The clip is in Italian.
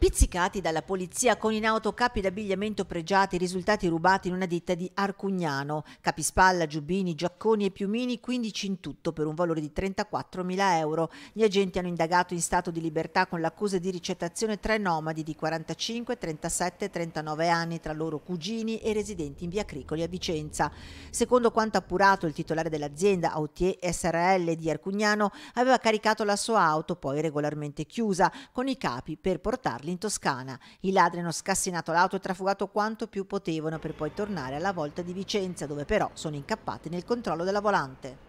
Pizzicati dalla polizia con in auto capi d'abbigliamento pregiati risultati rubati in una ditta di Arcugnano, capispalla, giubbini, giacconi e piumini, 15 in tutto per un valore di 34.000 euro. Gli agenti hanno indagato in stato di libertà con l'accusa di ricettazione tre nomadi di 45, 37 e 39 anni, tra loro cugini e residenti in via Cricoli a Vicenza. Secondo quanto appurato, il titolare dell'azienda Autier SRL di Arcugnano aveva caricato la sua auto, poi regolarmente chiusa, con i capi per portarli in Toscana. I ladri hanno scassinato l'auto e trafugato quanto più potevano per poi tornare alla volta di Vicenza, dove però sono incappati nel controllo della volante.